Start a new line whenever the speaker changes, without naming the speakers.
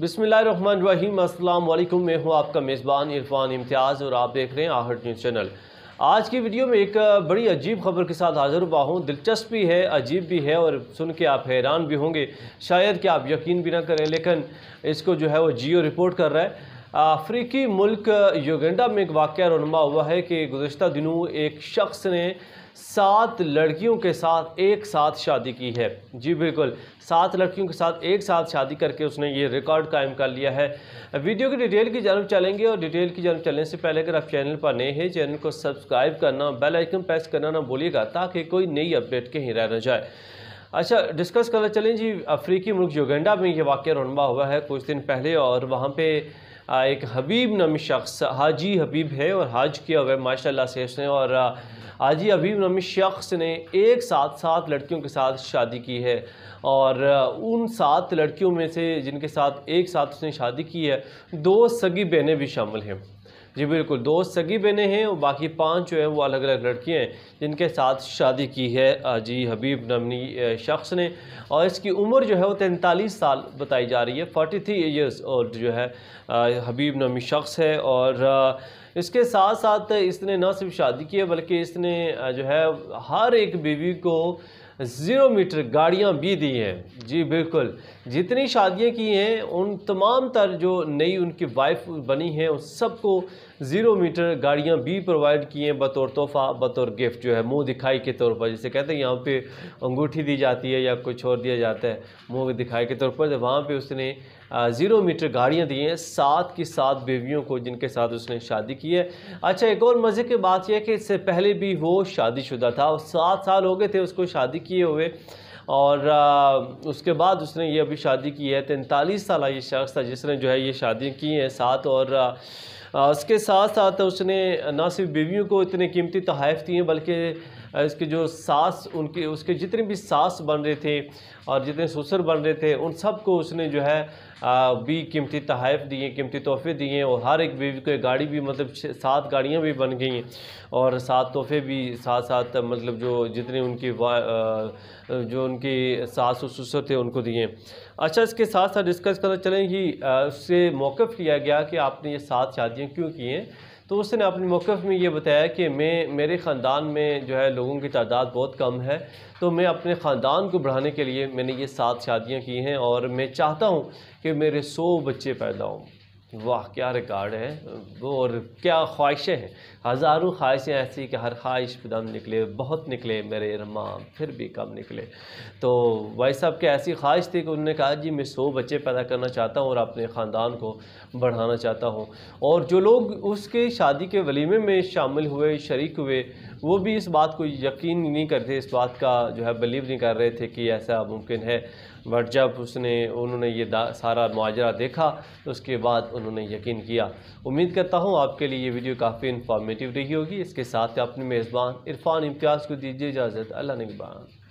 अस्सलाम वालेकुम मैं हूँ आपका मेज़बान इरफान इम्तियाज़ और आप देख रहे हैं आहट न्यूज़ चैनल आज की वीडियो में एक बड़ी अजीब खबर के साथ हाजिर हुआ हूँ दिलचस्प भी है अजीब भी है और सुन के आप हैरान भी होंगे शायद कि आप यकीन भी ना करें लेकिन इसको जो है वो जियो रिपोर्ट कर रहा है अफ्रीकी मुल्क युगेंडा में एक वाक़ रनुमा हुआ है कि गुज्त दिनों एक शख्स ने सात लड़कियों के साथ एक साथ शादी की है जी बिल्कुल सात लड़कियों के साथ एक साथ शादी करके उसने ये रिकॉर्ड कायम कर लिया है वीडियो की डिटेल की जानब चलेंगे और डिटेल की जानब चलने से पहले अगर आप चैनल पर नए हैं चैनल को सब्सक्राइब करना बेल आइकन प्रेस करना ना भूलिएगा ताकि कोई नई अपडेट कहीं रह ना जाए अच्छा डिस्कस करना चलें जी अफ्रीकी मुल्क योगेंडा में ये वाक़ रनबा हुआ है कुछ दिन पहले और वहाँ पर एक हबीब नमी शख्स हाजी हबीब है और हाज किया हुआ है माशाल्लाह से उसने और हाजी हबीब नमी शख्स ने एक साथ सात लड़कियों के साथ शादी की है और उन सात लड़कियों में से जिनके साथ एक साथ उसने शादी की है दो सगी बहनें भी शामिल हैं जी बिल्कुल दो सगी बहनें हैं और बाकी पांच जो हैं वो अलग अलग लड़कियाँ हैं जिनके साथ शादी की है जी हबीब नमनी शख्स ने और इसकी उम्र जो है वो तैंतालीस साल बताई जा रही है फोर्टी थ्री ईयर्स और जो है हबीब नमी शख्स है और इसके साथ साथ इसने ना सिर्फ शादी की है बल्कि इसने जो है हर एक बीवी को ज़ीरो मीटर गाड़ियाँ भी दी हैं जी बिल्कुल जितनी शादियाँ की हैं उन तमाम तर जो नई उनकी वाइफ बनी हैं उन सबको ज़ीरो मीटर गाड़ियाँ भी प्रोवाइड की हैं बतौर तोहफ़ा बतौर गिफ्ट जो है मुंह दिखाई के तौर पर जैसे कहते हैं यहाँ पे अंगूठी दी जाती है या कुछ और दिया जाता है मुँह दिखाई के तौर पर वहाँ पर उसने ज़ीरो मीटर गाड़ियाँ दी हैं सात की सात बेवियों को जिनके साथ उसने शादी की है अच्छा एक और मज़े की बात यह कि इससे पहले भी वो शादीशुदा था और सात साल हो गए थे उसको शादी की किए हुए और आ, उसके बाद उसने ये अभी शादी की है तैंतालीस साल ये शख्स था जिसने जो है ये शादी की हैं साथ और आ, उसके साथ साथ उसने ना सिर्फ बीवियों को इतने कीमती तहफ़ दिए बल्कि इसके जो सास उनके उसके जितने भी सास बन रहे थे और जितने ससुर बन रहे थे उन सब को उसने जो है भी कीमती तहफ़ दिए कीमती तोहफ़े दिए और हर एक बीवी को गाड़ी भी मतलब सात गाड़ियाँ भी बन गई हैं और सात तोहफ़े भी साथ साथ मतलब जो जितने उनकी जो उनके सास और ससुर थे उनको दिए अच्छा इसके साथ साथ डिस्कस करना चलें कि उससे मौक़ लिया गया कि आपने ये सात शादियाँ क्यों किए हैं तो उसने अपने मौक़ में ये बताया कि मैं मेरे ख़ानदान में जो है लोगों की तादाद बहुत कम है तो मैं अपने ख़ानदान को बढ़ाने के लिए मैंने ये सात शादियाँ की हैं और मैं चाहता हूँ कि मेरे सौ बच्चे पैदा हों वाह क्या रिकॉर्ड है वो और क्या ख्वाहिशें हैं हज़ारों ख्वाहिशें ऐसी कि हर ख्वाहिश दम निकले बहुत निकले मेरे रमा फिर भी कम निकले तो भाई साहब की ऐसी ख्वाहिश थी कि उन्होंने कहा जी मैं सौ बच्चे पैदा करना चाहता हूँ और अपने ख़ानदान को बढ़ाना चाहता हूँ और जो लोग उसके शादी के वलीमे में शामिल हुए शरीक हुए वो भी इस बात को यकीन नहीं करते इस बात का जो है बिलीव नहीं कर रहे थे कि ऐसा मुमकिन है बट जब उसने उन्होंने ये सारा माजरा देखा तो उसके बाद उन्होंने यकीन किया उम्मीद करता हूँ आपके लिए ये वीडियो काफ़ी इन्फॉर्मेटिव रही होगी इसके साथ अपने मेज़बान इरफान इम्तियाज़ को दीजिए इजाज़त अल्लाह नगबान